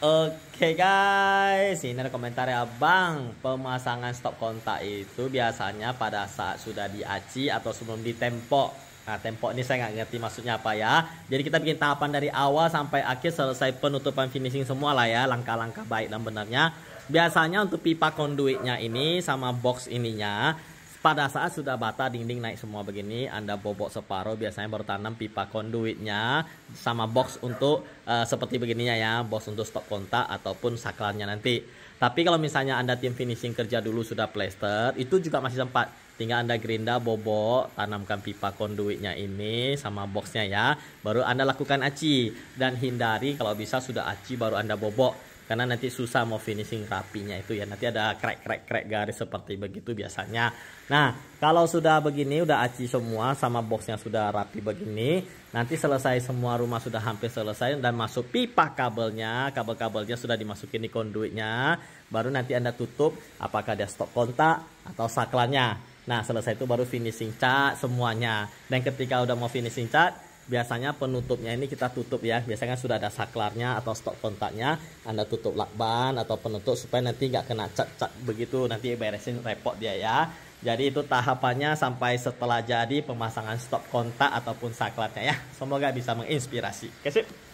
Oke okay guys, ini ada komentar ya Bang. Pemasangan stop kontak itu biasanya pada saat sudah diaci atau sebelum ditempok. Nah, tempok ini saya nggak ngerti maksudnya apa ya. Jadi kita bikin tahapan dari awal sampai akhir selesai penutupan finishing semua lah ya, langkah-langkah baik dan benarnya. Biasanya untuk pipa konduitnya ini sama box ininya pada saat sudah bata dinding naik semua begini, Anda bobok separuh biasanya bertanam pipa konduitnya sama box untuk uh, seperti begininya ya, box untuk stop kontak ataupun saklarnya nanti. Tapi kalau misalnya Anda tim finishing kerja dulu sudah plaster, itu juga masih sempat tinggal Anda gerinda bobo tanamkan pipa konduitnya ini sama boxnya ya baru Anda lakukan aci dan hindari kalau bisa sudah aci baru Anda bobok karena nanti susah mau finishing rapinya itu ya nanti ada krek krek krek garis seperti begitu biasanya nah kalau sudah begini udah aci semua sama boxnya sudah rapi begini nanti selesai semua rumah sudah hampir selesai dan masuk pipa kabelnya kabel-kabelnya sudah dimasukin di konduitnya baru nanti anda tutup apakah ada stop kontak atau saklannya Nah, selesai itu baru finishing cat semuanya. Dan ketika udah mau finishing cat, biasanya penutupnya ini kita tutup ya. Biasanya sudah ada saklarnya atau stok kontaknya. Anda tutup lakban atau penutup supaya nanti nggak kena cat-cat begitu. Nanti beresin repot dia ya. Jadi itu tahapannya sampai setelah jadi pemasangan stop kontak ataupun saklarnya ya. Semoga bisa menginspirasi. Oke,